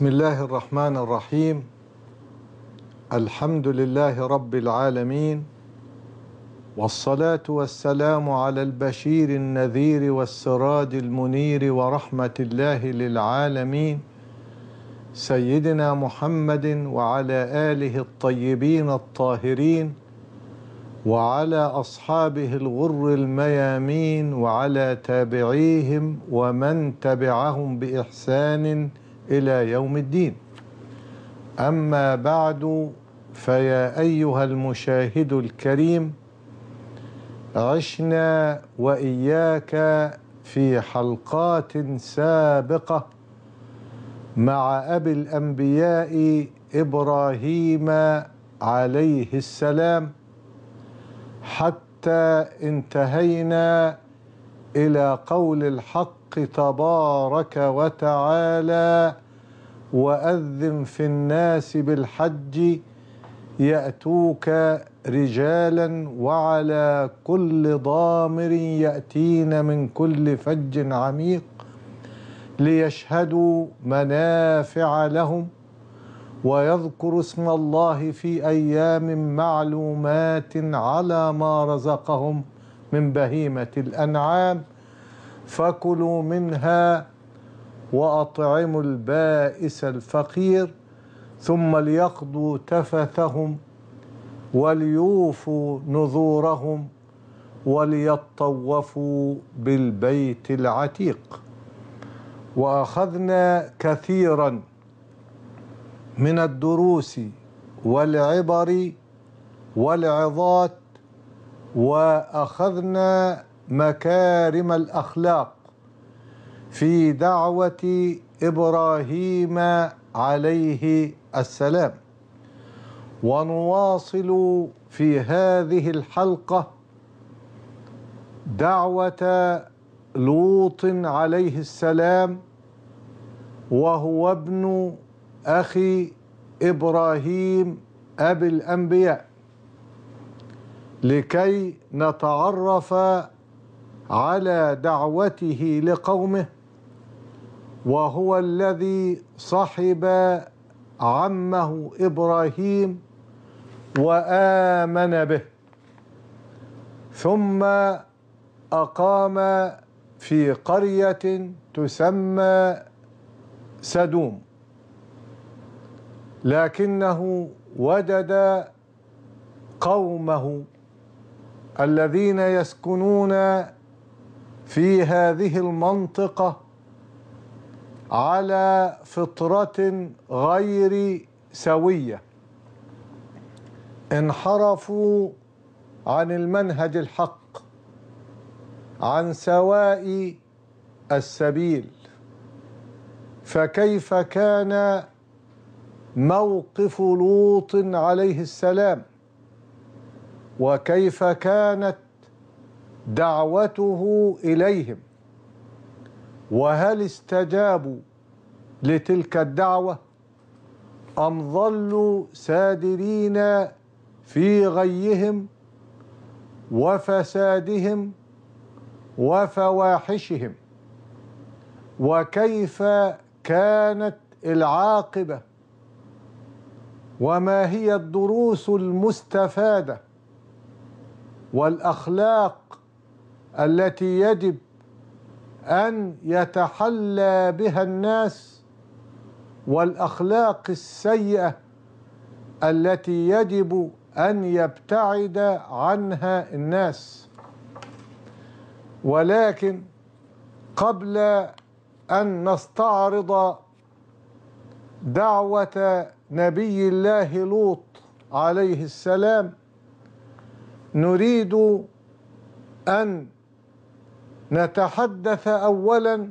بسم الله الرحمن الرحيم الحمد لله رب العالمين والصلاه والسلام على البشير النذير والسراج المنير ورحمه الله للعالمين سيدنا محمد وعلى اله الطيبين الطاهرين وعلى اصحابه الغر الميامين وعلى تابعيهم ومن تبعهم باحسان إلى يوم الدين أما بعد فيا أيها المشاهد الكريم عشنا وإياك في حلقات سابقة مع أبي الأنبياء إبراهيم عليه السلام حتى انتهينا الى قول الحق تبارك وتعالى واذن في الناس بالحج ياتوك رجالا وعلى كل ضامر ياتين من كل فج عميق ليشهدوا منافع لهم ويذكر اسم الله في ايام معلومات على ما رزقهم من بهيمة الأنعام فكلوا منها وأطعموا البائس الفقير ثم ليقضوا تفثهم وليوفوا نذورهم وليطوفوا بالبيت العتيق واخذنا كثيرا من الدروس والعبر والعظات واخذنا مكارم الاخلاق في دعوه ابراهيم عليه السلام ونواصل في هذه الحلقه دعوه لوط عليه السلام وهو ابن اخي ابراهيم ابي الانبياء لكي نتعرف على دعوته لقومه وهو الذي صحب عمه ابراهيم وامن به ثم اقام في قريه تسمى سدوم لكنه ودد قومه الذين يسكنون في هذه المنطقه على فطره غير سويه انحرفوا عن المنهج الحق عن سواء السبيل فكيف كان موقف لوط عليه السلام وكيف كانت دعوته اليهم وهل استجابوا لتلك الدعوه ام ظلوا سادرين في غيهم وفسادهم وفواحشهم وكيف كانت العاقبه وما هي الدروس المستفاده والاخلاق التي يجب ان يتحلى بها الناس والاخلاق السيئه التي يجب ان يبتعد عنها الناس ولكن قبل ان نستعرض دعوه نبي الله لوط عليه السلام نريد أن نتحدث أولا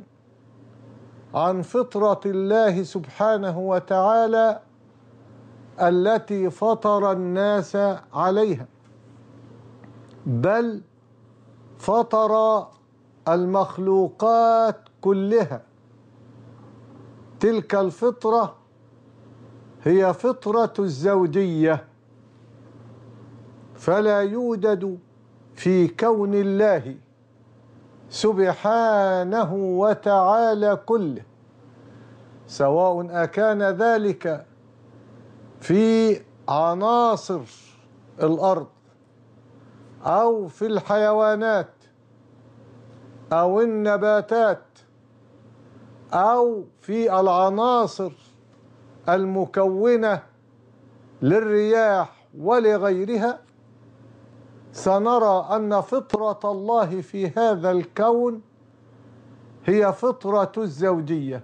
عن فطرة الله سبحانه وتعالى التي فطر الناس عليها بل فطر المخلوقات كلها تلك الفطره هي فطره الزوجيه فلا يوجد في كون الله سبحانه وتعالى كله سواء أكان ذلك في عناصر الأرض أو في الحيوانات أو النباتات أو في العناصر المكونة للرياح ولغيرها سنرى أن فطرة الله في هذا الكون هي فطرة الزوجية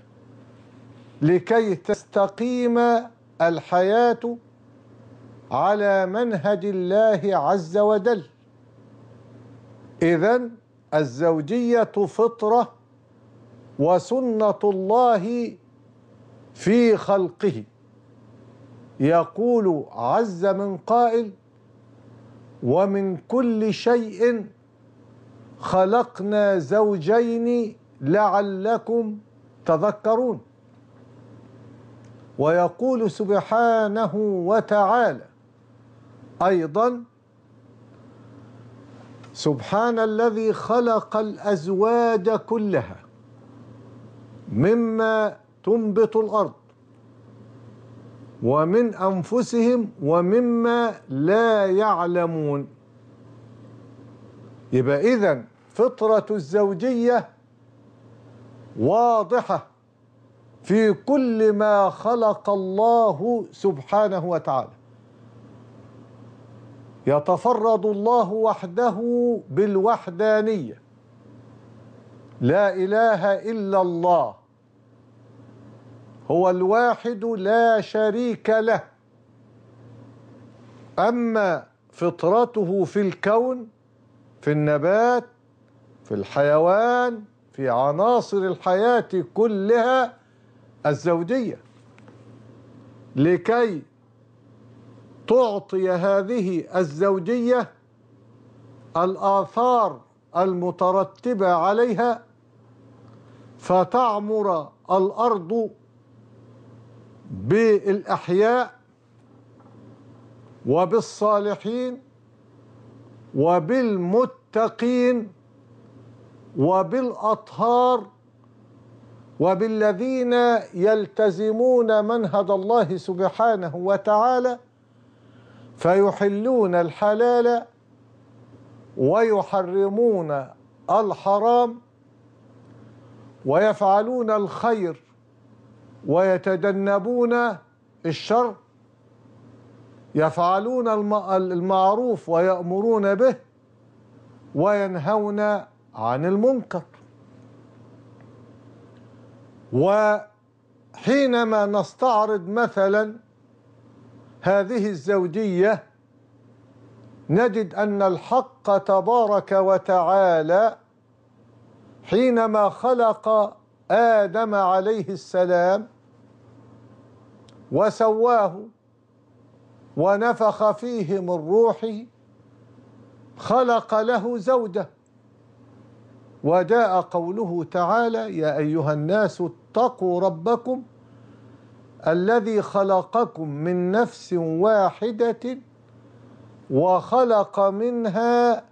لكي تستقيم الحياة على منهج الله عز وجل إذا الزوجية فطرة وسنة الله في خلقه يقول عز من قائل ومن كل شيء خلقنا زوجين لعلكم تذكرون ويقول سبحانه وتعالى ايضا سبحان الذي خلق الازواج كلها مما تنبت الارض ومن أنفسهم ومما لا يعلمون يبقى إذا فطرة الزوجية واضحة في كل ما خلق الله سبحانه وتعالى يتفرد الله وحده بالوحدانية لا إله إلا الله هو الواحد لا شريك له اما فطرته في الكون في النبات في الحيوان في عناصر الحياه كلها الزوجيه لكي تعطي هذه الزوجيه الاثار المترتبه عليها فتعمر الارض بالأحياء وبالصالحين وبالمتقين وبالأطهار وبالذين يلتزمون منهج الله سبحانه وتعالى فيحلون الحلال ويحرمون الحرام ويفعلون الخير ويتجنبون الشر يفعلون المعروف ويأمرون به وينهون عن المنكر وحينما نستعرض مثلا هذه الزوجية نجد أن الحق تبارك وتعالى حينما خلق آدم عليه السلام وسواه ونفخ فيه من روحه خلق له زوجه وجاء قوله تعالى يا ايها الناس اتقوا ربكم الذي خلقكم من نفس واحده وخلق منها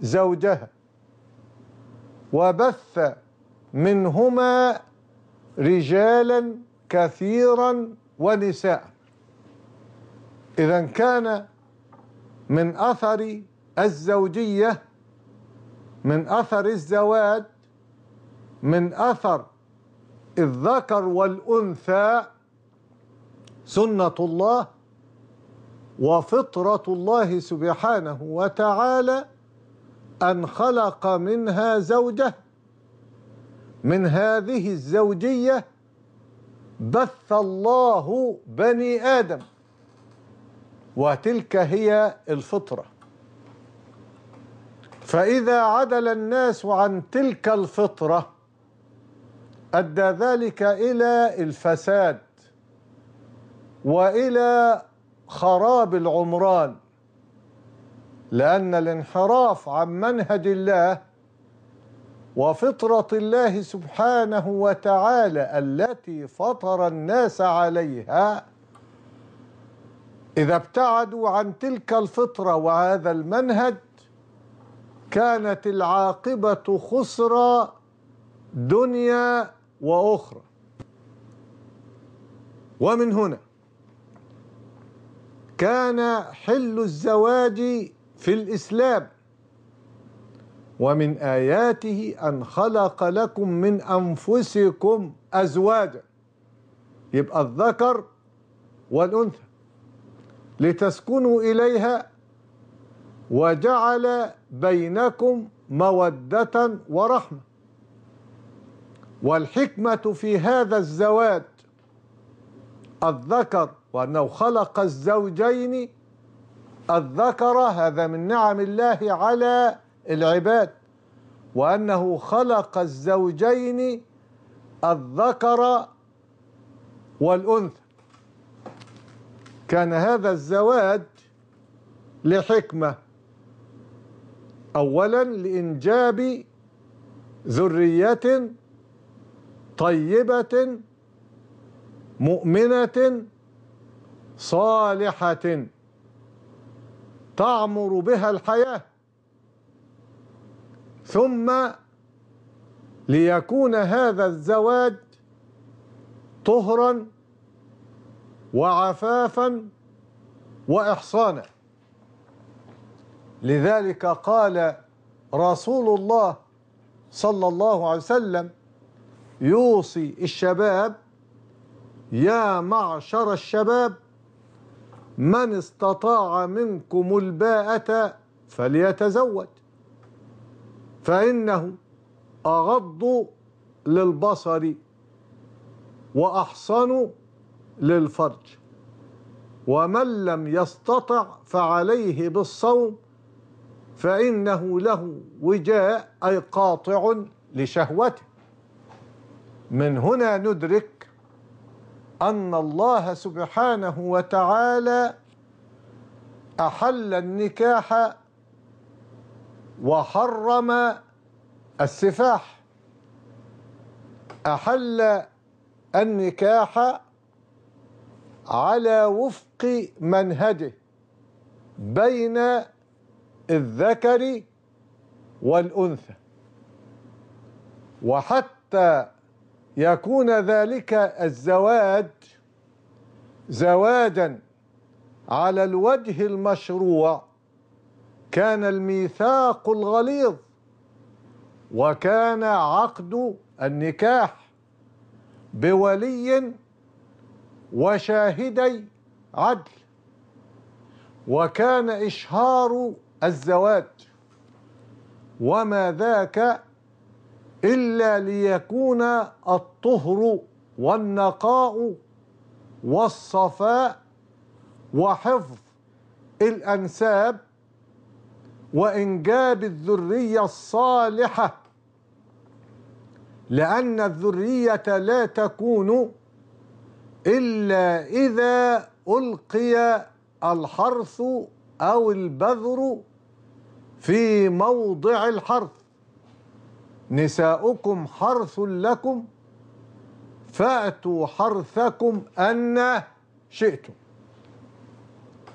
زوجها وبث منهما رجالا كثيرا ونساء إذا كان من أثر الزوجية من أثر الزواج من أثر الذكر والأنثى سنة الله وفطرة الله سبحانه وتعالى أن خلق منها زوجة من هذه الزوجية بث الله بني آدم وتلك هي الفطرة فإذا عدل الناس عن تلك الفطرة أدى ذلك إلى الفساد وإلى خراب العمران لأن الانحراف عن منهج الله وفطرة الله سبحانه وتعالى التي فطر الناس عليها إذا ابتعدوا عن تلك الفطرة وهذا المنهج كانت العاقبة خسرة دنيا وأخرى ومن هنا كان حل الزواج في الإسلام ومن آياته أن خلق لكم من أنفسكم أزواجا يبقى الذكر والأنثى لتسكنوا إليها وجعل بينكم مودة ورحمة والحكمة في هذا الزواج الذكر وأنه خلق الزوجين الذكر هذا من نعم الله على العباد وأنه خلق الزوجين الذكر والأنثى كان هذا الزواج لحكمة أولا لإنجاب ذرية طيبة مؤمنة صالحة تعمر بها الحياه ثم ليكون هذا الزواج طهرا وعفافا وإحصانا لذلك قال رسول الله صلى الله عليه وسلم يوصي الشباب يا معشر الشباب من استطاع منكم الباءة فليتزوج فإنه أغض للبصر وأحصن للفرج ومن لم يستطع فعليه بالصوم فإنه له وجاء أي قاطع لشهوته من هنا ندرك أن الله سبحانه وتعالى أحل النكاح وحرم السفاح أحل النكاح على وفق منهجه بين الذكر والأنثى وحتى يكون ذلك الزواج زواجا على الوجه المشروع كان الميثاق الغليظ وكان عقد النكاح بولي وشاهدي عدل وكان إشهار الزواج وما ذاك إلا ليكون الطهر والنقاء والصفاء وحفظ الأنساب وإنجاب الذرية الصالحة لأن الذرية لا تكون إلا إذا ألقي الحرث أو البذر في موضع الحرث نساؤكم حرث لكم فأتوا حرثكم أن شئتم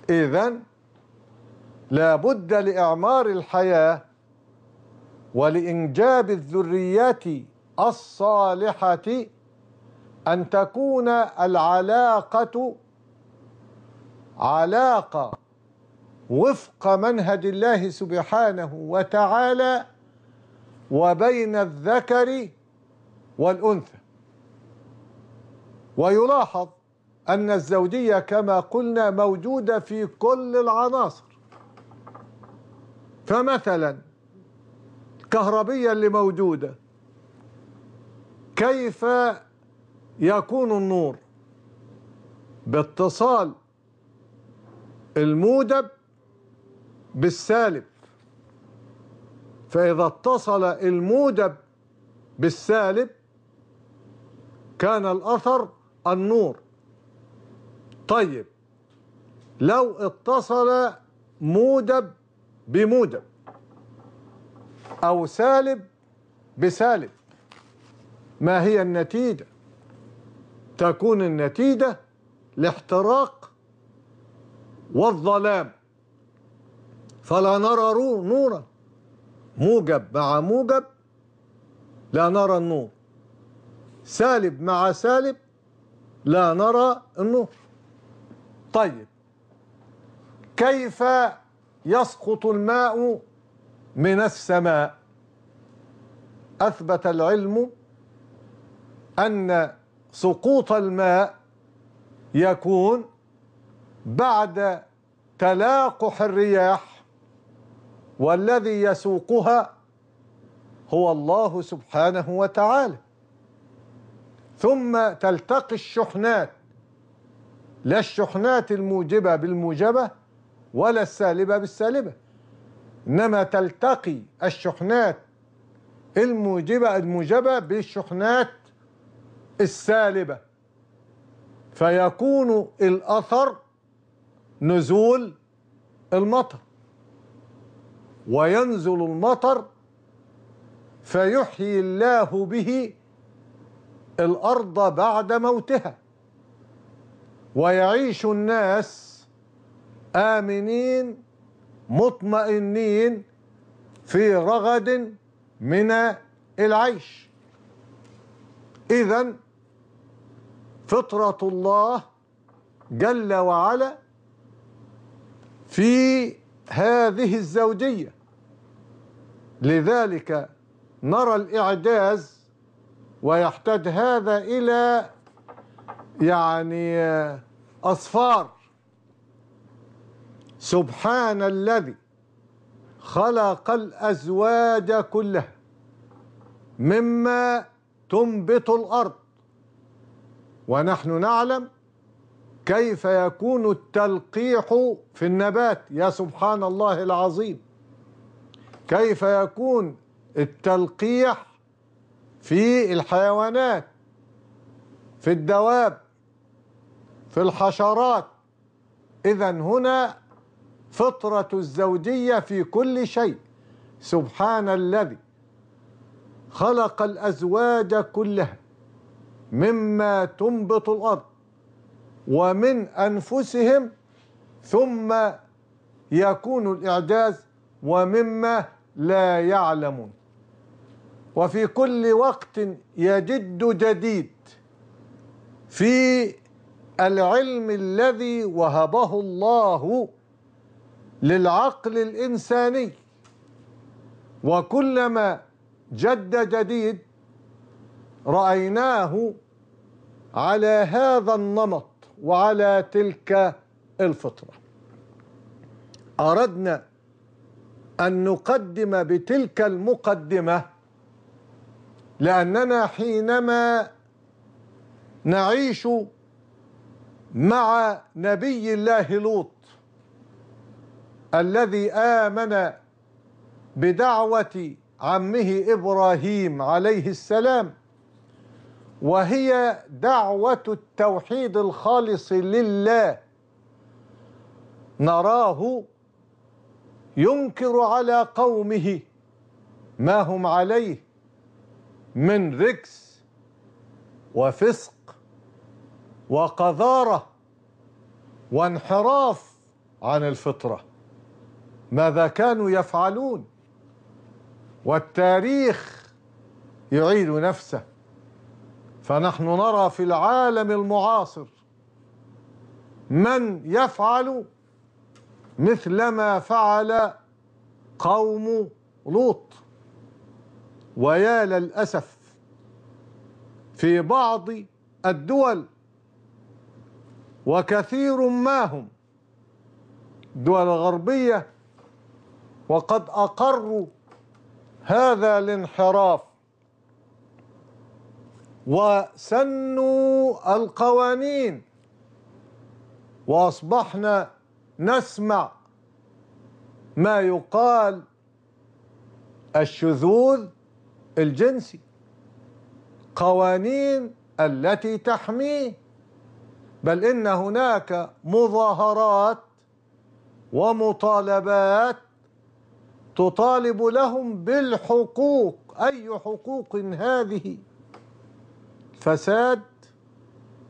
إذن لا بد لإعمار الحياة ولإنجاب الذريات الصالحة أن تكون العلاقة علاقة وفق منهج الله سبحانه وتعالى وبين الذكر والأنثى ويلاحظ أن الزوجية كما قلنا موجودة في كل العناصر فمثلا كهربية اللي موجودة كيف يكون النور باتصال المودب بالسالب فإذا اتصل المودب بالسالب كان الأثر النور طيب لو اتصل مودب بموجب أو سالب بسالب ما هي النتيجة تكون النتيجة الاحتراق والظلام فلا نرى نورا موجب مع موجب لا نرى النور سالب مع سالب لا نرى النور طيب كيف يسقط الماء من السماء أثبت العلم أن سقوط الماء يكون بعد تلاقح الرياح والذي يسوقها هو الله سبحانه وتعالى ثم تلتقي الشحنات لا الشحنات الموجبة بالموجبة ولا السالبة بالسالبة إنما تلتقي الشحنات الموجبة الموجبة بالشحنات السالبة فيكون الأثر نزول المطر وينزل المطر فيحيي الله به الأرض بعد موتها ويعيش الناس آمنين مطمئنين في رغد من العيش إذا فطرة الله جل وعلا في هذه الزوجية لذلك نرى الإعجاز ويحتاج هذا إلى يعني آه، أصفار سبحان الذي خلق الأزواج كلها مما تنبت الأرض ونحن نعلم كيف يكون التلقيح في النبات يا سبحان الله العظيم كيف يكون التلقيح في الحيوانات في الدواب في الحشرات إذا هنا فطرة الزوجية في كل شيء سبحان الذي خلق الأزواج كلها مما تنبت الأرض ومن أنفسهم ثم يكون الإعجاز ومما لا يعلمون وفي كل وقت يجد جديد في العلم الذي وهبه الله للعقل الإنساني وكلما جد جديد رأيناه على هذا النمط وعلى تلك الفطرة أردنا أن نقدم بتلك المقدمة لأننا حينما نعيش مع نبي الله لوط الذي آمن بدعوة عمه إبراهيم عليه السلام وهي دعوة التوحيد الخالص لله نراه ينكر على قومه ما هم عليه من ركس وفسق وقذاره وانحراف عن الفطره ماذا كانوا يفعلون والتاريخ يعيد نفسه فنحن نرى في العالم المعاصر من يفعل مثل ما فعل قوم لوط ويا للأسف في بعض الدول وكثير ما هم الدول الغربيه وقد أقروا هذا الانحراف وسنوا القوانين وأصبحنا نسمع ما يقال الشذوذ الجنسي قوانين التي تحميه بل إن هناك مظاهرات ومطالبات تطالب لهم بالحقوق أي حقوق هذه فساد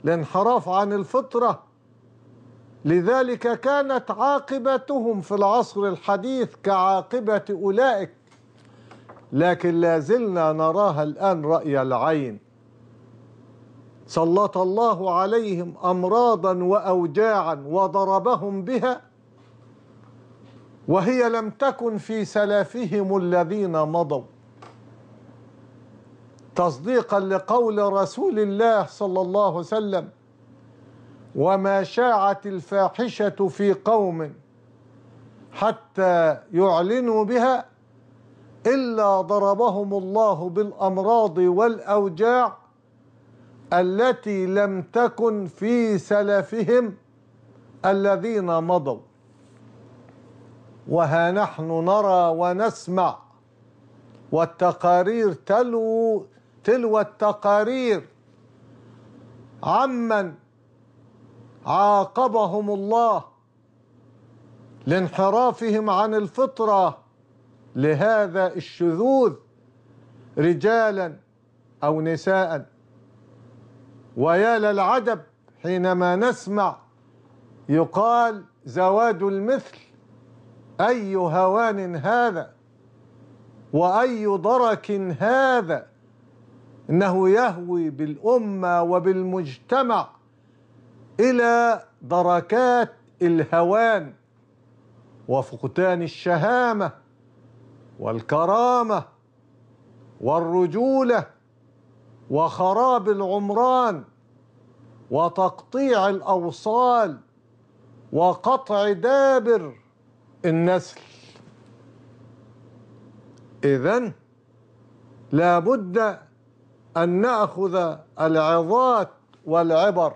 الانحراف عن الفطرة لذلك كانت عاقبتهم في العصر الحديث كعاقبة أولئك لكن لا زلنا نراها الآن رأي العين سلط الله عليهم أمراضا وأوجاعا وضربهم بها وهي لم تكن في سلفهم الذين مضوا تصديقا لقول رسول الله صلى الله عليه وسلم وما شاعت الفاحشة في قوم حتى يعلنوا بها إلا ضربهم الله بالأمراض والأوجاع التي لم تكن في سلفهم الذين مضوا وها نحن نرى ونسمع والتقارير تلو تلو التقارير عمن عاقبهم الله لانحرافهم عن الفطره لهذا الشذوذ رجالا او نساء ويا للعجب حينما نسمع يقال زواج المثل أي هوان هذا وأي درك هذا إنه يهوي بالأمة وبالمجتمع إلى دركات الهوان وفقدان الشهامة والكرامة والرجولة وخراب العمران وتقطيع الأوصال وقطع دابر النسل إذا لابد أن نأخذ العظات والعبر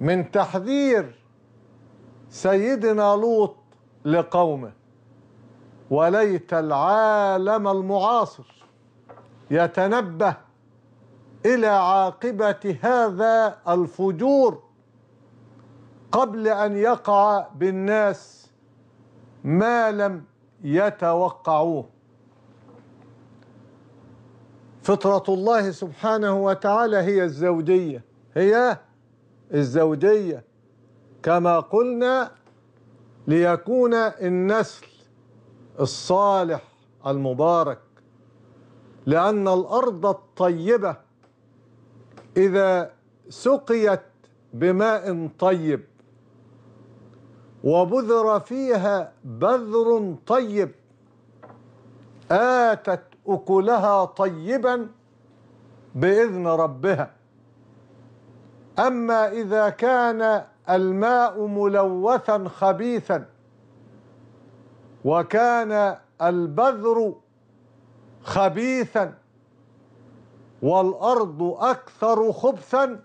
من تحذير سيدنا لوط لقومه وليت العالم المعاصر يتنبه إلى عاقبة هذا الفجور قبل أن يقع بالناس ما لم يتوقعوه فطرة الله سبحانه وتعالى هي الزوجية هي الزوجية كما قلنا ليكون النسل الصالح المبارك لأن الأرض الطيبة إذا سقيت بماء طيب وبذر فيها بذر طيب آتت أكلها طيبا بإذن ربها أما إذا كان الماء ملوثا خبيثا وكان البذر خبيثا والأرض أكثر خبثا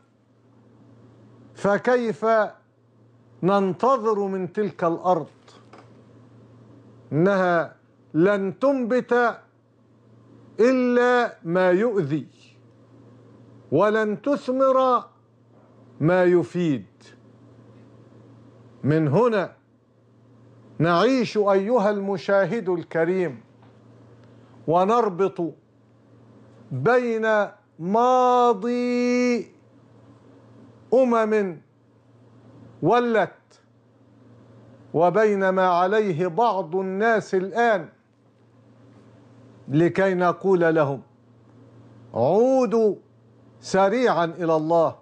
فكيف ننتظر من تلك الأرض أنها لن تنبت إلا ما يؤذي ولن تثمر ما يفيد من هنا نعيش أيها المشاهد الكريم ونربط بين ماضي أمم ولت وبينما عليه بعض الناس الآن لكي نقول لهم عودوا سريعا إلى الله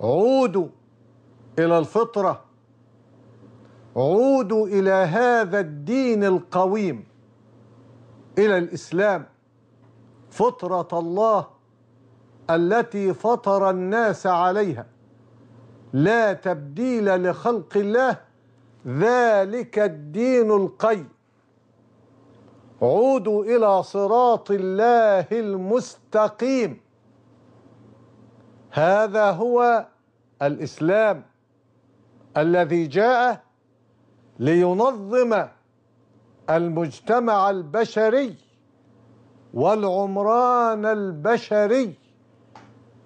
عودوا إلى الفطرة عودوا إلى هذا الدين القويم إلى الإسلام فطرة الله التي فطر الناس عليها لا تبديل لخلق الله ذلك الدين القي عودوا إلى صراط الله المستقيم هذا هو الإسلام الذي جاء لينظم المجتمع البشري والعمران البشري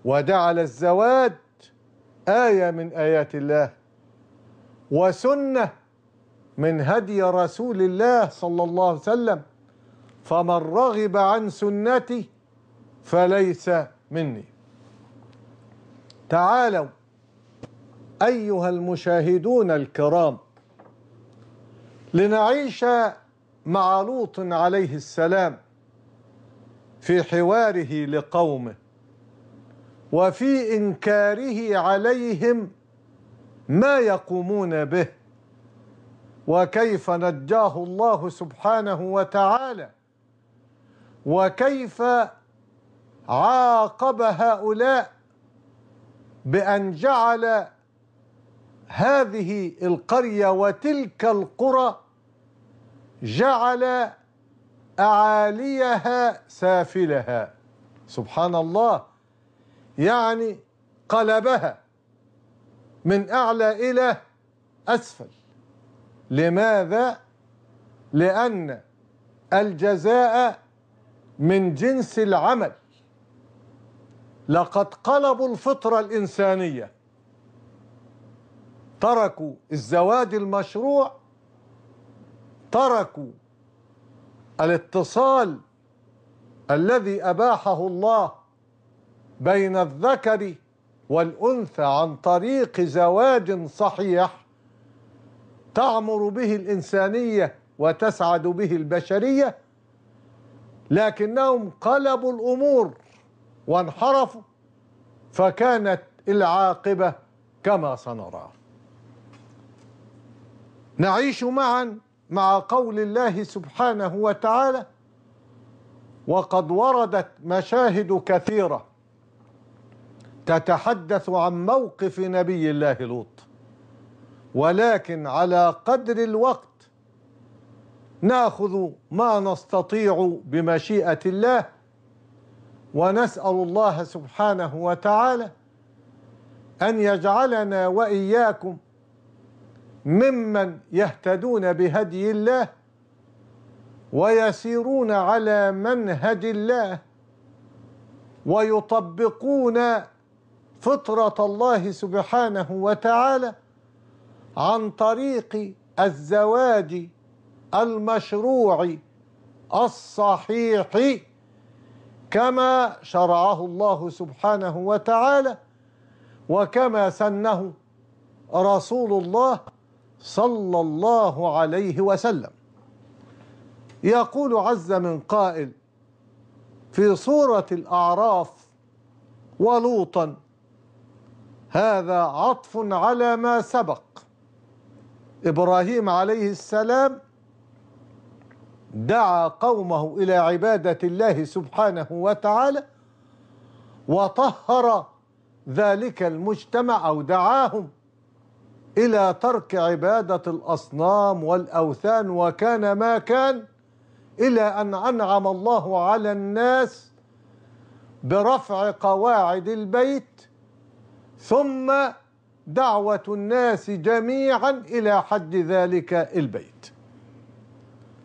وجعل الزواج آية من آيات الله وسنة من هدي رسول الله صلى الله عليه وسلم فمن رغب عن سنتي فليس مني تعالوا أيها المشاهدون الكرام لنعيش مع لوط عليه السلام في حواره لقومه وفي إنكاره عليهم ما يقومون به وكيف نجاه الله سبحانه وتعالى وكيف عاقب هؤلاء بأن جعل هذه القرية وتلك القرى جعل أعاليها سافلها سبحان الله يعني قلبها من أعلى إلى أسفل لماذا؟ لأن الجزاء من جنس العمل لقد قلبوا الفطرة الإنسانية تركوا الزواج المشروع تركوا الاتصال الذي أباحه الله بين الذكر والأنثى عن طريق زواج صحيح تعمر به الإنسانية وتسعد به البشرية لكنهم قلبوا الأمور وانحرفوا فكانت العاقبة كما سنرى نعيش معا مع قول الله سبحانه وتعالى وقد وردت مشاهد كثيره تتحدث عن موقف نبي الله لوط ولكن على قدر الوقت ناخذ ما نستطيع بمشيئه الله ونسال الله سبحانه وتعالى ان يجعلنا واياكم ممن يهتدون بهدي الله ويسيرون على منهج الله ويطبقون فطرة الله سبحانه وتعالى عن طريق الزواج المشروع الصحيح كما شرعه الله سبحانه وتعالى وكما سنه رسول الله صلى الله عليه وسلم يقول عز من قائل في سورة الأعراف ولوطا هذا عطف على ما سبق إبراهيم عليه السلام دعا قومه إلى عبادة الله سبحانه وتعالى وطهر ذلك المجتمع أو دعاهم إلى ترك عبادة الأصنام والأوثان وكان ما كان إلى أن أنعم الله على الناس برفع قواعد البيت ثم دعوة الناس جميعا إلى حج ذلك البيت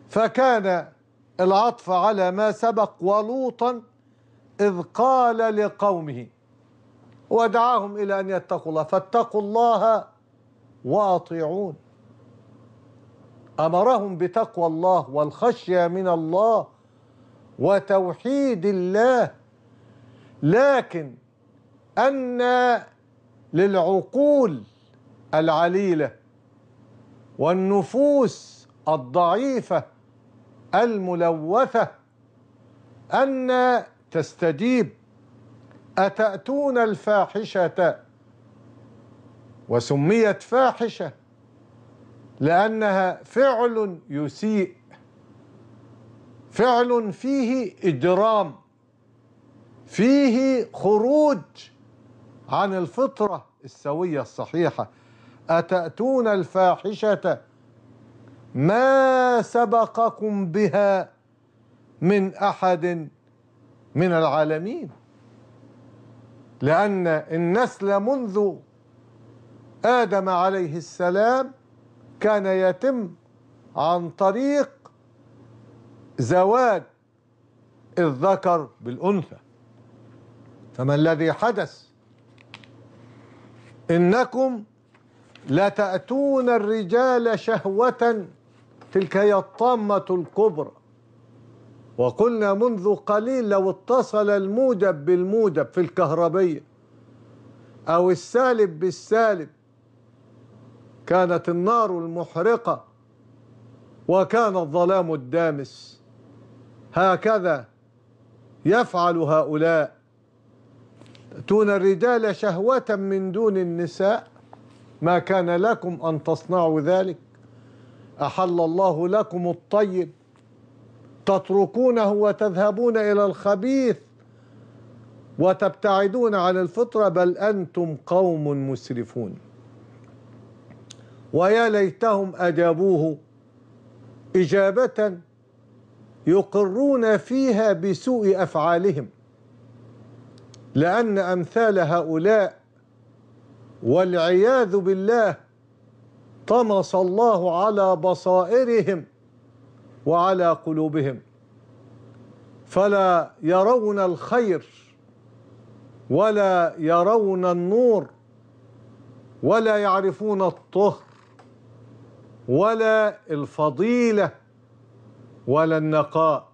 فكان العطف على ما سبق ولوطا إذ قال لقومه ودعاهم إلى أن يتقوا الله فاتقوا الله واطيعون أمرهم بتقوى الله والخشية من الله وتوحيد الله لكن أن للعقول العليله والنفوس الضعيفه الملوثه ان تستجيب اتاتون الفاحشه وسميت فاحشه لانها فعل يسيء فعل فيه اجرام فيه خروج عن الفطرة السوية الصحيحة أتأتون الفاحشة ما سبقكم بها من أحد من العالمين لأن النسل منذ آدم عليه السلام كان يتم عن طريق زواج الذكر بالأنثى فما الذي حدث إنكم لتأتون الرجال شهوة تلك هي الطامة الكبرى وقلنا منذ قليل لو اتصل الموجب بالموجب في الكهربية أو السالب بالسالب كانت النار المحرقة وكان الظلام الدامس هكذا يفعل هؤلاء تؤتون الرجال شهوة من دون النساء ما كان لكم أن تصنعوا ذلك أحل الله لكم الطيب تتركونه وتذهبون إلى الخبيث وتبتعدون عن الفطرة بل أنتم قوم مسرفون ويا ليتهم أجابوه إجابة يقرون فيها بسوء أفعالهم لأن أمثال هؤلاء والعياذ بالله طمس الله على بصائرهم وعلى قلوبهم فلا يرون الخير ولا يرون النور ولا يعرفون الطهر ولا الفضيلة ولا النقاء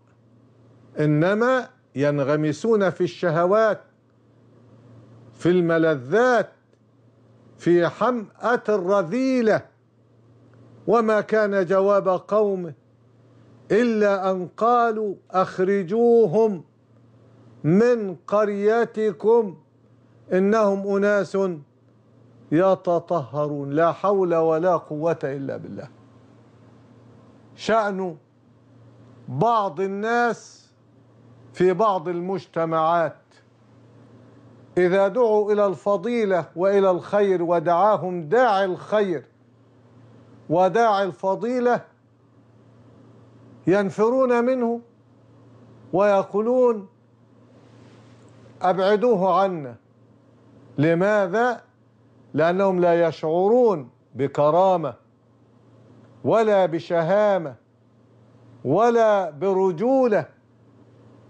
إنما ينغمسون في الشهوات في الملذات في حمأة الرذيلة وما كان جواب قومه إلا أن قالوا أخرجوهم من قريتكم إنهم أناس يتطهرون لا حول ولا قوة إلا بالله شأن بعض الناس في بعض المجتمعات إذا دعوا إلى الفضيلة وإلى الخير ودعاهم داعي الخير وداعي الفضيلة ينفرون منه ويقولون أبعدوه عنا لماذا؟ لأنهم لا يشعرون بكرامة ولا بشهامة ولا برجولة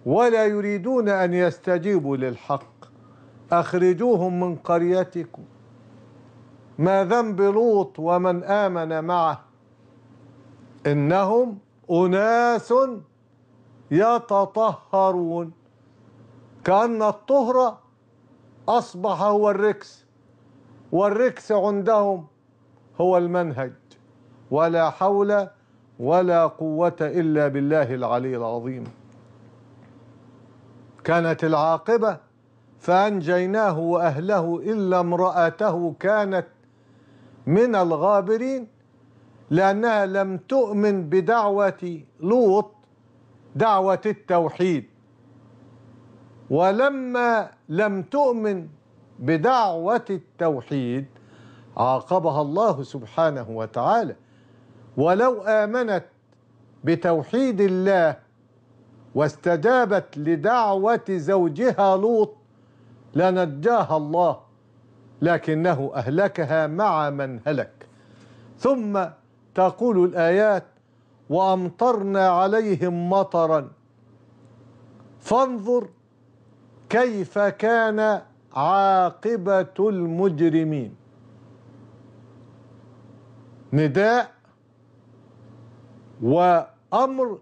ولا يريدون أن يستجيبوا للحق أخرجوهم من قريتكم ما ذنب لوط ومن آمن معه إنهم أناس يتطهرون كأن الطهر أصبح هو الركس والركس عندهم هو المنهج ولا حول ولا قوة إلا بالله العلي العظيم كانت العاقبة فانجيناه واهله الا امراته كانت من الغابرين لانها لم تؤمن بدعوه لوط دعوه التوحيد ولما لم تؤمن بدعوه التوحيد عاقبها الله سبحانه وتعالى ولو امنت بتوحيد الله واستجابت لدعوه زوجها لوط لنجاها الله لكنه أهلكها مع من هلك ثم تقول الآيات وأمطرنا عليهم مطرا فانظر كيف كان عاقبة المجرمين نداء وأمر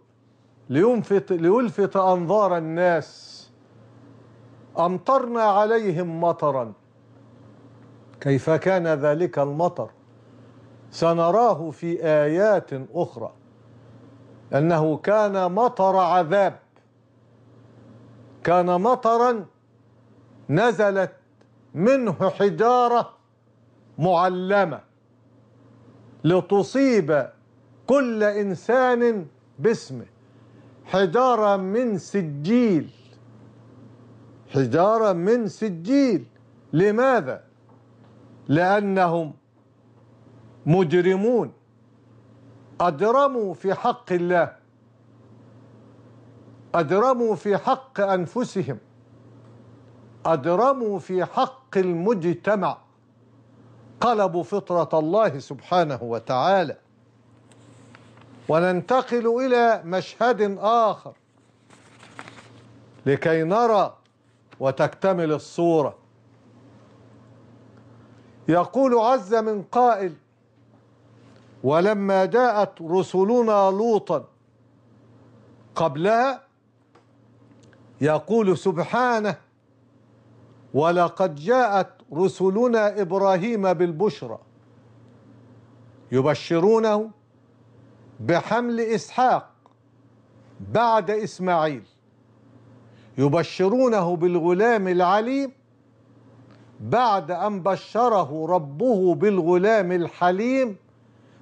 لينفت ليلفت أنظار الناس أمطرنا عليهم مطرا كيف كان ذلك المطر سنراه في آيات أخرى أنه كان مطر عذاب كان مطرا نزلت منه حجارة معلمة لتصيب كل إنسان باسمه حجارة من سجيل حجارة من سجيل لماذا؟ لأنهم مجرمون أجرموا في حق الله أجرموا في حق أنفسهم أجرموا في حق المجتمع قلبوا فطرة الله سبحانه وتعالى وننتقل إلى مشهد آخر لكي نرى وتكتمل الصورة يقول عز من قائل ولما جاءت رسلنا لوطا قبلها يقول سبحانه ولقد جاءت رسلنا إبراهيم بالبشرى يبشرونه بحمل إسحاق بعد إسماعيل يبشرونه بالغلام العليم بعد أن بشره ربه بالغلام الحليم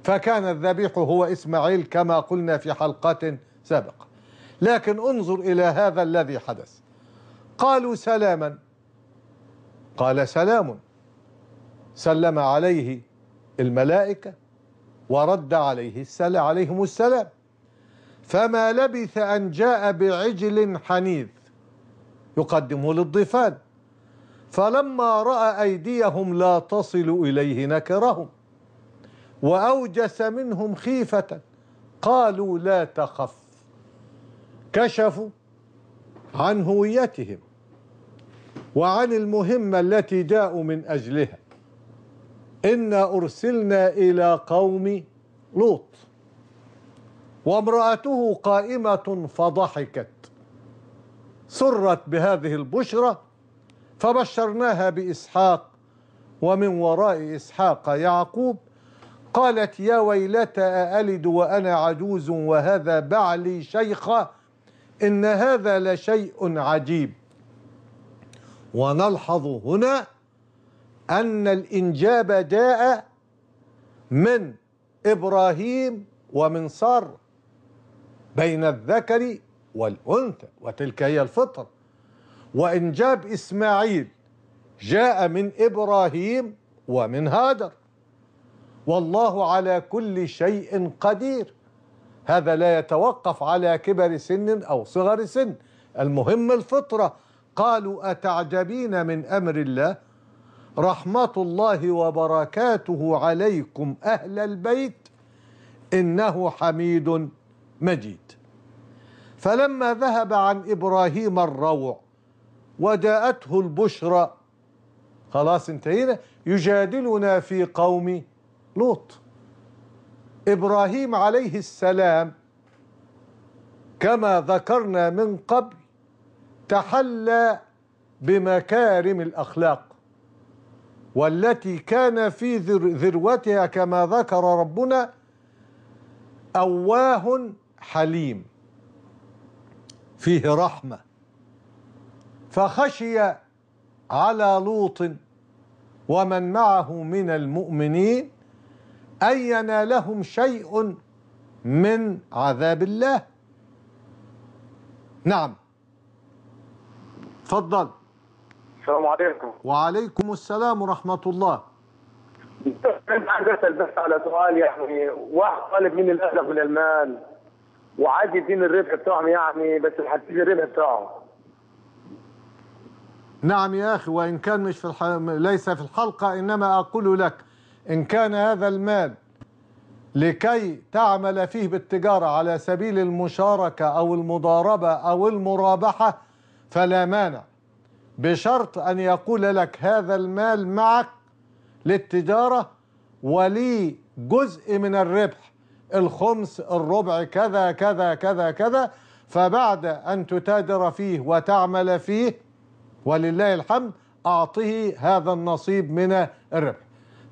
فكان الذبيح هو إسماعيل كما قلنا في حلقة سابقة لكن انظر إلى هذا الذي حدث قالوا سلاما قال سلام سلم عليه الملائكة ورد عليه السلام عليهم السلام فما لبث أن جاء بعجل حنيذ يقدمه للضيفان فلما رأى أيديهم لا تصل إليه نكرهم وأوجس منهم خيفة قالوا لا تخف كشفوا عن هويتهم وعن المهمة التي جاءوا من أجلها إنا أرسلنا إلى قوم لوط وامرأته قائمة فضحكت سرت بهذه البشرة فبشرناها بإسحاق ومن وراء إسحاق يعقوب قالت يا ويلتى أألد وأنا عجوز وهذا بعلي شيخة إن هذا لشيء عجيب ونلحظ هنا أن الإنجاب جاء من إبراهيم ومن صار بين الذكر والأنثى وتلك هي الفطر وإن جاب إسماعيل جاء من إبراهيم ومن هاجر والله على كل شيء قدير هذا لا يتوقف على كبر سن أو صغر سن المهم الفطرة قالوا أتعجبين من أمر الله رحمة الله وبركاته عليكم أهل البيت إنه حميد مجيد فلما ذهب عن إبراهيم الروع وجاءته البشرى خلاص انتهينا يجادلنا في قوم لوط إبراهيم عليه السلام كما ذكرنا من قبل تحلى بمكارم الأخلاق والتي كان في ذروتها كما ذكر ربنا أواه حليم فيه رحمة فخشي على لوط ومن معه من المؤمنين أن ينالهم شيء من عذاب الله نعم تفضل السلام عليكم وعليكم السلام ورحمة الله عايز اسال بس على سؤال يعني واحد طالب مني من المال وعايز يديني الربح بتاعهم يعني بس هتديني الربح بتاعهم نعم يا أخي وإن كان مش في الح... ليس في الحلقة إنما أقول لك إن كان هذا المال لكي تعمل فيه بالتجارة على سبيل المشاركة أو المضاربة أو المرابحة فلا مانع بشرط أن يقول لك هذا المال معك للتجارة ولي جزء من الربح الخمس الربع كذا كذا كذا كذا فبعد أن تتادر فيه وتعمل فيه ولله الحمد أعطه هذا النصيب من الربح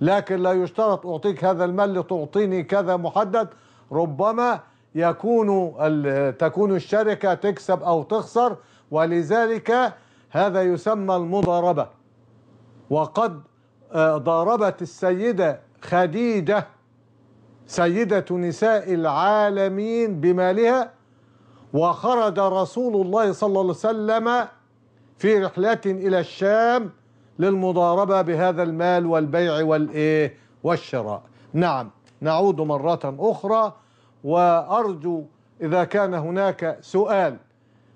لكن لا يشترط أعطيك هذا المال لتعطيني كذا محدد ربما يكون تكون الشركة تكسب أو تخسر ولذلك هذا يسمى المضاربة وقد آه، ضاربت السيدة خديجة سيدة نساء العالمين بمالها وخرج رسول الله صلى الله عليه وسلم في رحلة إلى الشام للمضاربة بهذا المال والبيع والإيه والشراء نعم نعود مرة أخرى وأرجو إذا كان هناك سؤال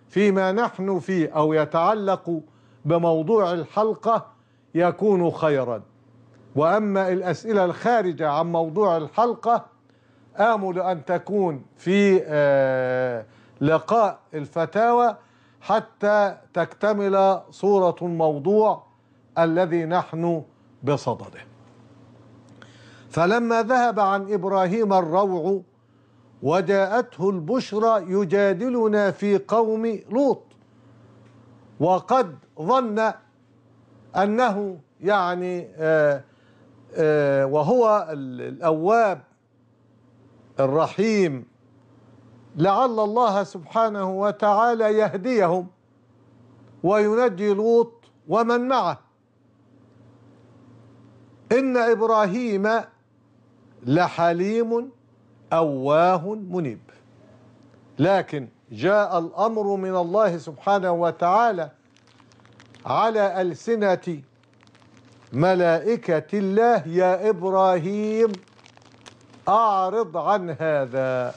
فيما نحن فيه أو يتعلق بموضوع الحلقة يكون خيراً وأما الأسئلة الخارجة عن موضوع الحلقة آمل أن تكون في آه، لقاء الفتاوى حتى تكتمل صورة الموضوع الذي نحن بصدده فلما ذهب عن إبراهيم الروع وجاءته البشرى يجادلنا في قوم لوط وقد ظن أنه يعني آه آه، وهو الأواب الرحيم لعل الله سبحانه وتعالى يهديهم وينجي لوط ومن معه إن إبراهيم لحليم أواه منيب لكن جاء الأمر من الله سبحانه وتعالى على ألسنة ملائكة الله يا إبراهيم أعرض عن هذا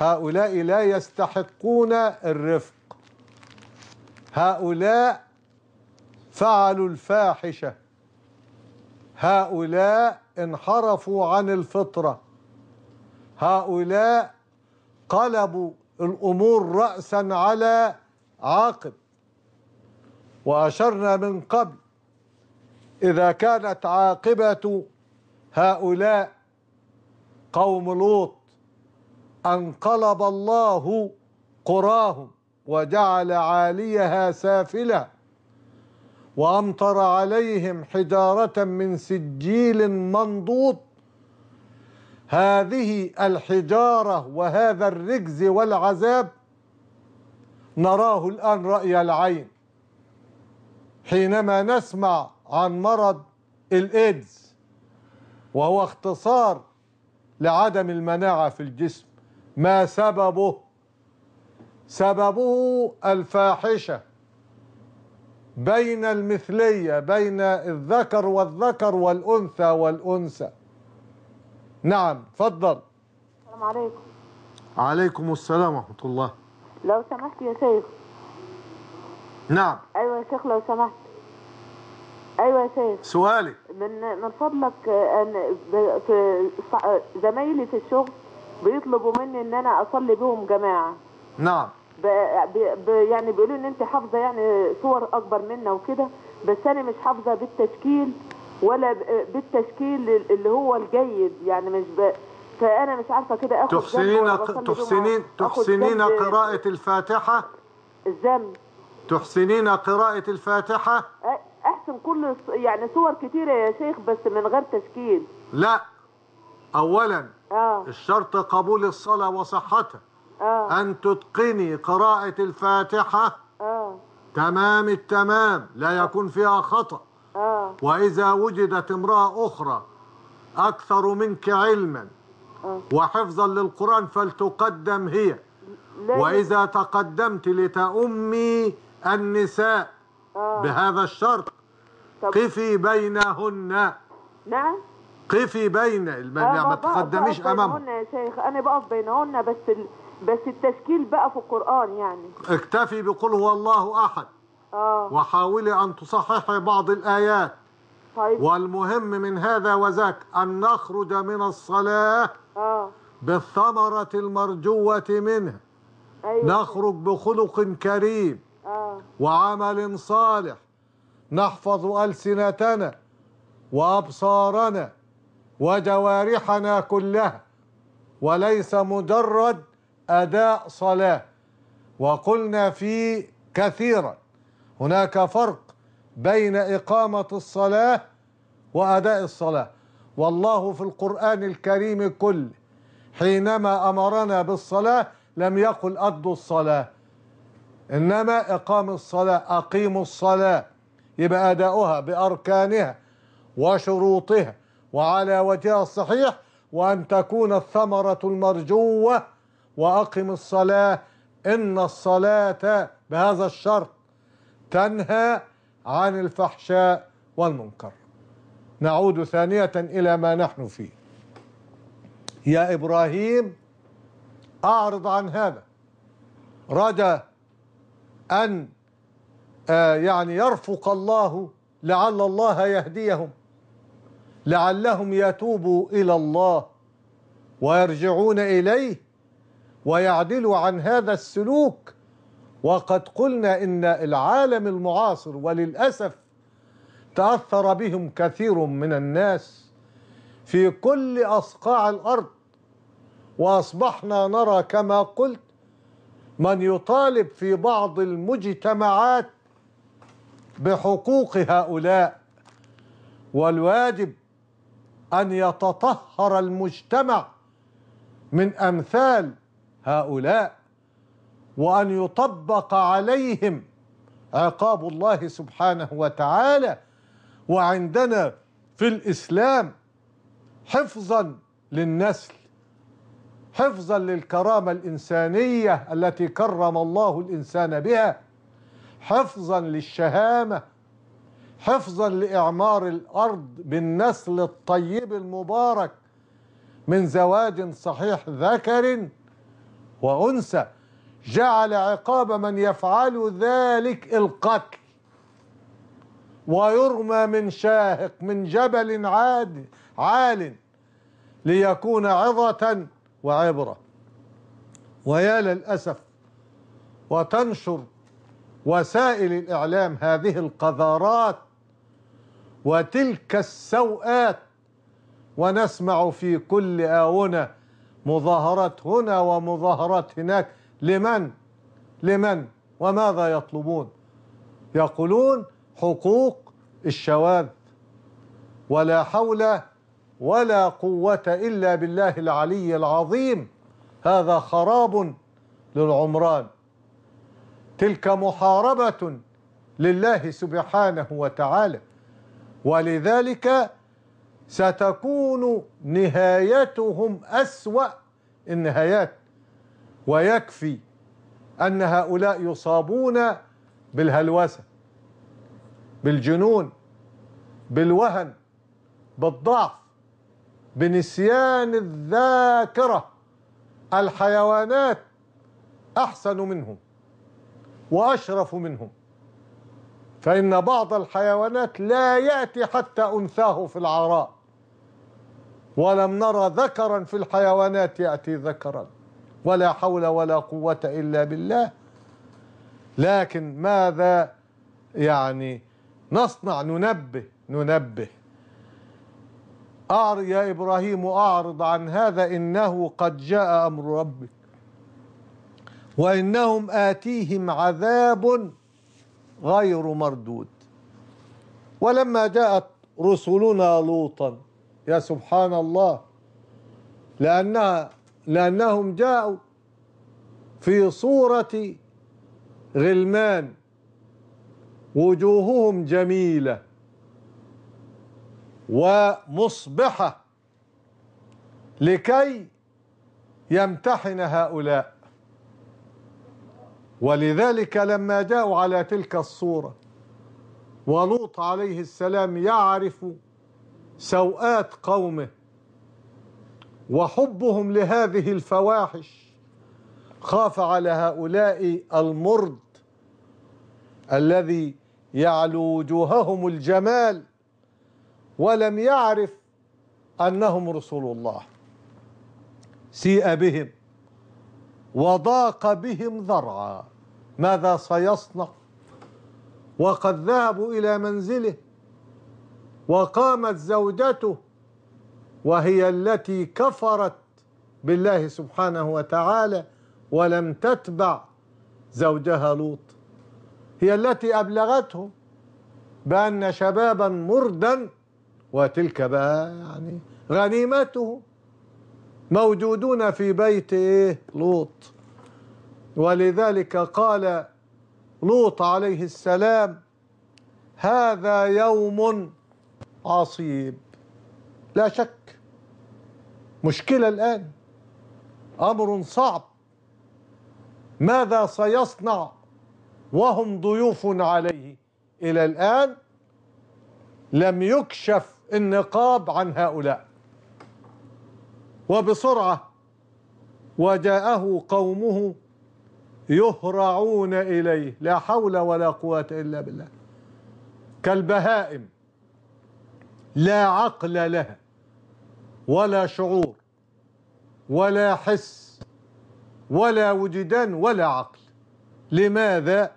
هؤلاء لا يستحقون الرفق هؤلاء فعلوا الفاحشة هؤلاء انحرفوا عن الفطرة هؤلاء قلبوا الأمور رأسا على عاقب وأشرنا من قبل إذا كانت عاقبة هؤلاء قوم لوط انقلب الله قراهم وجعل عاليها سافلة وأمطر عليهم حجارة من سجيل منضوط هذه الحجارة وهذا الرجز والعذاب نراه الآن رأي العين حينما نسمع عن مرض الايدز وهو اختصار لعدم المناعة في الجسم ما سببه سببه الفاحشة بين المثلية بين الذكر والذكر والأنثى والأنثى نعم تفضل السلام عليكم عليكم السلام ورحمة الله لو سمحت يا شيخ نعم أيوة يا شيخ لو سمحت ايوه يا شيخ سؤالي من من فضلك ان في زمايلي في الشغل بيطلبوا مني ان انا اصلي بهم جماعه نعم ب... ب... يعني بيقولوا ان انت حافظه يعني صور اكبر منا وكده بس انا مش حافظه بالتشكيل ولا بالتشكيل اللي هو الجيد يعني مش ب... فانا مش عارفه كده اخد تحسنين تحسنين تحسنين قراءه الفاتحه الذنب تحسنين قراءه الفاتحه أ... هيرسم كل يعني صور كتيرة يا شيخ بس من غير تشكيل لا أولا آه. الشرط قبول الصلاة وصحتها آه. أن تتقني قراءة الفاتحة آه. تمام التمام لا يكون فيها خطأ آه. وإذا وجدت امرأة أخرى أكثر منك علما آه. وحفظا للقرآن فلتقدم هي وإذا تقدمت لتأمي النساء آه. بهذا الشرط قفي بينهن نعم قفي بين آه، ما, ما تقدميش امامهم يا شيخ انا بقف بينهن بس ال... بس التشكيل بقى في القران يعني اكتفي بقول هو الله احد اه وحاولي ان تصححي بعض الايات طيب والمهم من هذا وذاك ان نخرج من الصلاه اه بالثمره المرجوه منه أيوة. نخرج بخلق كريم آه. وعمل صالح نحفظ ألسنتنا وأبصارنا وجوارحنا كلها وليس مجرد أداء صلاة وقلنا في كثيرا هناك فرق بين إقامة الصلاة وأداء الصلاة والله في القرآن الكريم كل حينما أمرنا بالصلاة لم يقل أدوا الصلاة إنما إقام الصلاة أقيموا الصلاة يبقى أداؤها بأركانها وشروطها وعلى وجهها الصحيح وأن تكون الثمرة المرجوة وأقم الصلاة إن الصلاة بهذا الشرط تنهى عن الفحشاء والمنكر نعود ثانية إلى ما نحن فيه يا إبراهيم أعرض عن هذا رجا أن آه يعني يرفق الله لعل الله يهديهم لعلهم يتوبوا إلى الله ويرجعون إليه ويعدلوا عن هذا السلوك وقد قلنا إن العالم المعاصر وللأسف تأثر بهم كثير من الناس في كل أصقاع الأرض وأصبحنا نرى كما قلت من يطالب في بعض المجتمعات بحقوق هؤلاء والواجب أن يتطهر المجتمع من أمثال هؤلاء وأن يطبق عليهم عقاب الله سبحانه وتعالى وعندنا في الإسلام حفظا للنسل حفظا للكرامة الإنسانية التي كرم الله الإنسان بها حفظا للشهامة حفظا لإعمار الأرض بالنسل الطيب المبارك من زواج صحيح ذكر وأنثى جعل عقاب من يفعل ذلك القتل ويرمى من شاهق من جبل عاد عال ليكون عظة وعبرة ويا للأسف وتنشر وسائل الإعلام هذه القذارات وتلك السوءات ونسمع في كل آونة مظاهرات هنا ومظاهرات هناك لمن لمن وماذا يطلبون يقولون حقوق الشواذ ولا حول ولا قوة إلا بالله العلي العظيم هذا خراب للعمران تلك محاربة لله سبحانه وتعالى ولذلك ستكون نهايتهم أسوأ النهايات ويكفي أن هؤلاء يصابون بالهلوسة بالجنون بالوهن بالضعف بنسيان الذاكرة الحيوانات أحسن منهم وأشرف منهم فإن بعض الحيوانات لا يأتي حتى أنثاه في العراء ولم نرى ذكرا في الحيوانات يأتي ذكرا ولا حول ولا قوة إلا بالله لكن ماذا يعني نصنع ننبه ننبه أعر يا إبراهيم أعرض عن هذا إنه قد جاء أمر ربك وإنهم آتيهم عذاب غير مردود ولما جاءت رسلنا لوطا يا سبحان الله لأنها لأنهم جاءوا في صورة غلمان وجوههم جميلة ومصبحة لكي يمتحن هؤلاء ولذلك لما جاءوا على تلك الصورة ولوط عليه السلام يعرف سوءات قومه وحبهم لهذه الفواحش خاف على هؤلاء المرد الذي يعلو وجوههم الجمال ولم يعرف أنهم رسول الله سيء بهم وضاق بهم ذرعا ماذا سيصنع وقد ذهبوا إلى منزله وقامت زوجته وهي التي كفرت بالله سبحانه وتعالى ولم تتبع زوجها لوط هي التي أبلغته بأن شبابا مردا وتلك بقى يعني غنيمته موجودون في بيت إيه لوط ولذلك قال لوط عليه السلام هذا يوم عصيب لا شك مشكلة الآن أمر صعب ماذا سيصنع وهم ضيوف عليه إلى الآن لم يكشف النقاب عن هؤلاء وبسرعة وجاءه قومه يهرعون إليه لا حول ولا قوة إلا بالله كالبهائم لا عقل لها ولا شعور ولا حس ولا وجدان ولا عقل لماذا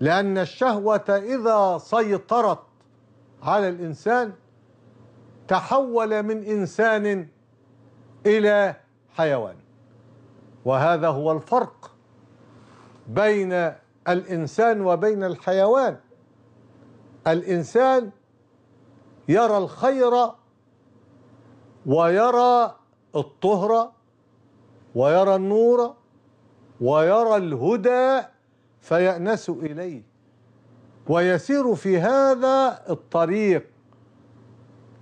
لأن الشهوة إذا سيطرت على الإنسان تحول من إنسان إلى حيوان وهذا هو الفرق بين الإنسان وبين الحيوان الإنسان يرى الخير ويرى الطهر ويرى النور ويرى الهدى فيأنس إليه ويسير في هذا الطريق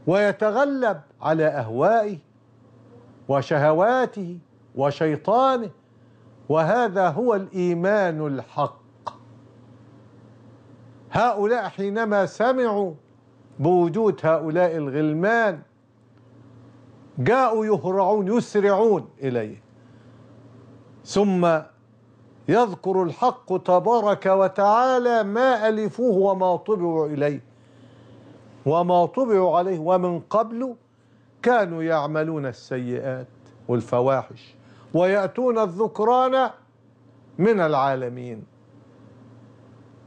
ويتغلب على أهوائه وشهواته وشيطانه وهذا هو الإيمان الحق هؤلاء حينما سمعوا بوجود هؤلاء الغلمان جاءوا يهرعون يسرعون إليه ثم يذكر الحق تبارك وتعالى ما ألفوه وما طبعوا إليه وما طبعوا عليه ومن قبل كانوا يعملون السيئات والفواحش ويأتون الذكران من العالمين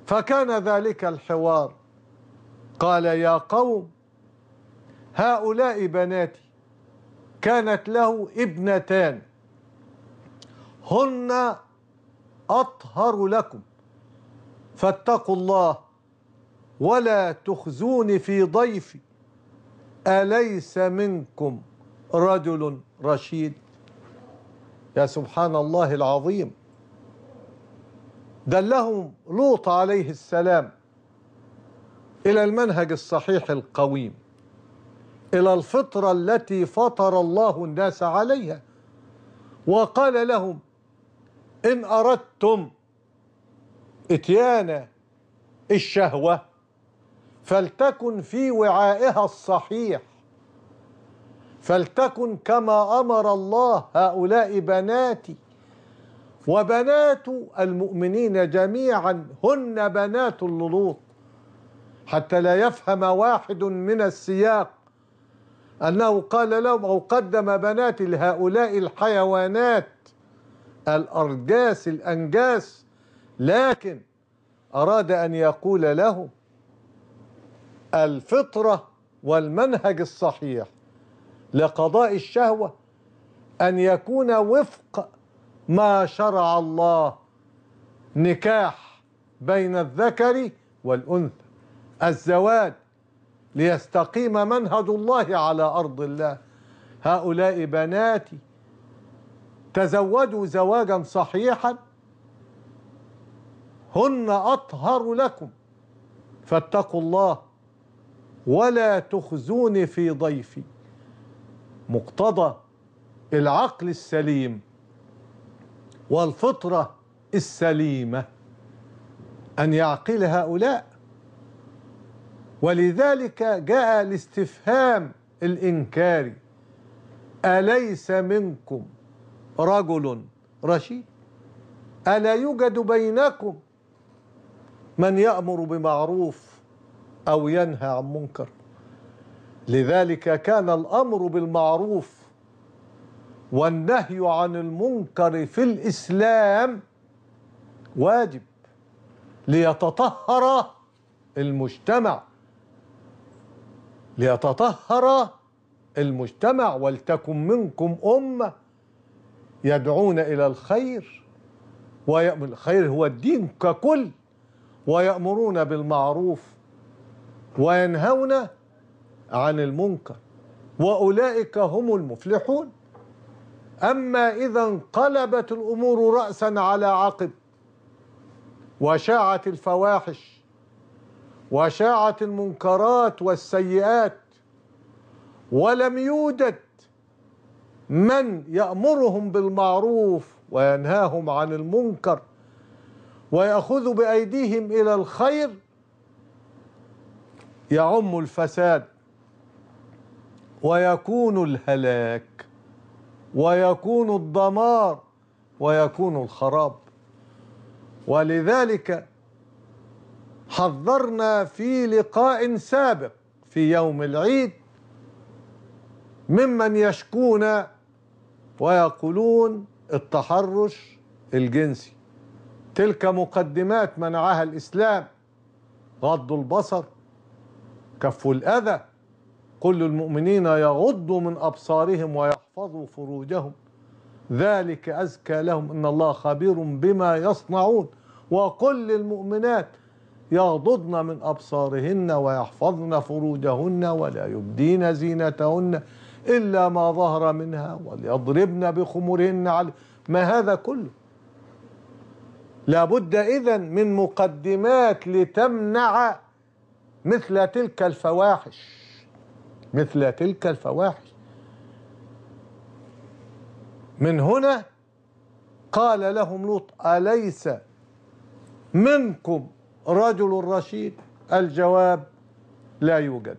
فكان ذلك الحوار قال يا قوم هؤلاء بناتي كانت له ابنتان هن أطهر لكم فاتقوا الله ولا تخزوني في ضيفي أليس منكم رجل رشيد يا سبحان الله العظيم دلهم لوط عليه السلام إلى المنهج الصحيح القويم إلى الفطرة التي فطر الله الناس عليها وقال لهم إن أردتم إتيان الشهوة فلتكن في وعائها الصحيح فلتكن كما امر الله هؤلاء بناتي وبنات المؤمنين جميعا هن بنات اللوط حتى لا يفهم واحد من السياق انه قال لهم او قدم بنات لهؤلاء الحيوانات الارجاس الانجاس لكن اراد ان يقول لهم الفطره والمنهج الصحيح لقضاء الشهوة أن يكون وفق ما شرع الله نكاح بين الذكر والأنثى الزواج ليستقيم منهج الله على أرض الله هؤلاء بناتي تزوجوا زواجا صحيحا هن أطهر لكم فاتقوا الله ولا تخزوني في ضيفي مقتضى العقل السليم والفطرة السليمة أن يعقل هؤلاء ولذلك جاء الاستفهام الإنكاري أليس منكم رجل رشيد ألا يوجد بينكم من يأمر بمعروف أو ينهى عن منكر لذلك كان الأمر بالمعروف والنهي عن المنكر في الإسلام واجب ليتطهر المجتمع ليتطهر المجتمع ولتكن منكم أمة يدعون إلى الخير ويأمر الخير هو الدين ككل ويأمرون بالمعروف وينهون عن المنكر واولئك هم المفلحون اما اذا انقلبت الامور راسا على عقب وشاعت الفواحش وشاعت المنكرات والسيئات ولم يوجد من يامرهم بالمعروف وينهاهم عن المنكر ويأخذ بأيديهم إلى الخير يعم الفساد ويكون الهلاك ويكون الدمار ويكون الخراب ولذلك حذرنا في لقاء سابق في يوم العيد ممن يشكون ويقولون التحرش الجنسي تلك مقدمات منعها الاسلام غض البصر كف الاذى قل للمؤمنين يغضوا من أبصارهم ويحفظوا فروجهم ذلك أزكى لهم إن الله خبير بما يصنعون وقل للمؤمنات يغضضن من أبصارهن ويحفظن فروجهن ولا يبدين زينتهن إلا ما ظهر منها وليضربن بخمرهن على ما هذا كله لابد إذا من مقدمات لتمنع مثل تلك الفواحش مثل تلك الفواحش من هنا قال لهم لوط أليس منكم رجل رشيد الجواب لا يوجد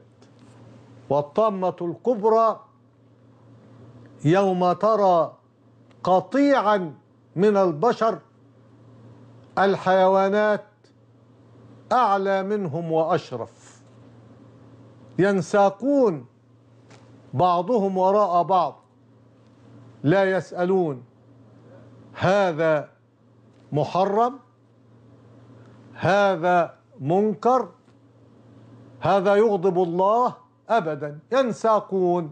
والطامة الكبرى يوم ترى قطيعا من البشر الحيوانات أعلى منهم وأشرف ينساقون بعضهم وراء بعض لا يسألون هذا محرم هذا منكر هذا يغضب الله أبدا ينساقون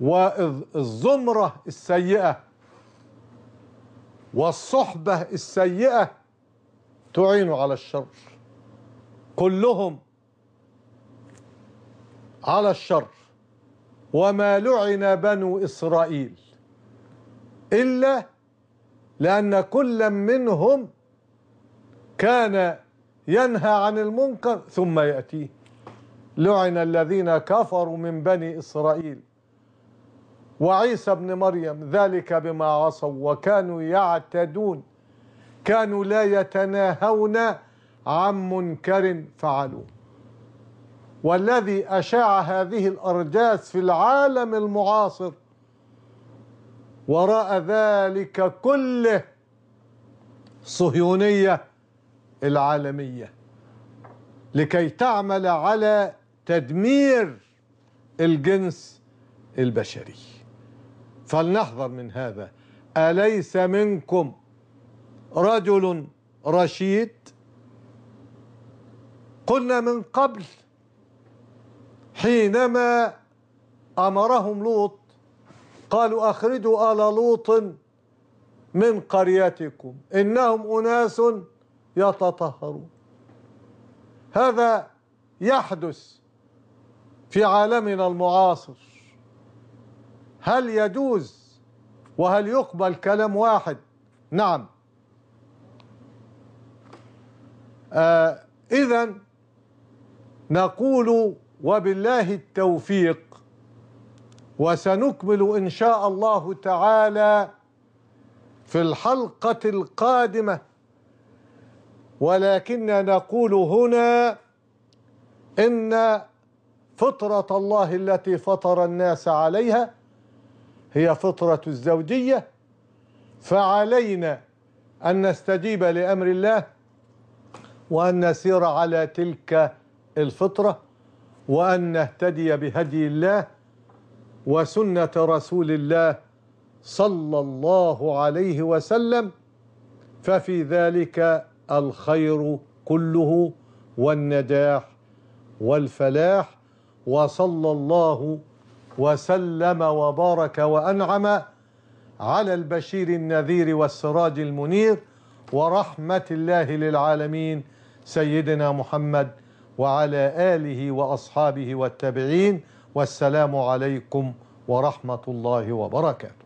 والزمرة السيئة والصحبة السيئة تعين على الشر كلهم على الشر وما لعن بنو إسرائيل إلا لأن كل منهم كان ينهى عن المنكر ثم يأتيه لعن الذين كفروا من بني إسرائيل وعيسى بن مريم ذلك بما عصوا وكانوا يعتدون كانوا لا يتناهون عن منكر فعلوه والذي أشاع هذه الأرجاس في العالم المعاصر وراء ذلك كله صهيونية العالمية لكي تعمل على تدمير الجنس البشري فلنحذر من هذا أليس منكم رجل رشيد قلنا من قبل حينما أمرهم لوط قالوا أخرجوا آل لوط من قريتكم إنهم أناس يتطهرون هذا يحدث في عالمنا المعاصر هل يجوز وهل يقبل كلام واحد نعم آه إذا نقول وبالله التوفيق وسنكمل ان شاء الله تعالى في الحلقه القادمه ولكن نقول هنا ان فطره الله التي فطر الناس عليها هي فطره الزوجيه فعلينا ان نستجيب لامر الله وان نسير على تلك الفطره وأن نهتدي بهدي الله وسنة رسول الله صلى الله عليه وسلم ففي ذلك الخير كله والنجاح والفلاح وصلى الله وسلم وبارك وأنعم على البشير النذير والسراج المنير ورحمة الله للعالمين سيدنا محمد وعلى آله وأصحابه والتابعين والسلام عليكم ورحمة الله وبركاته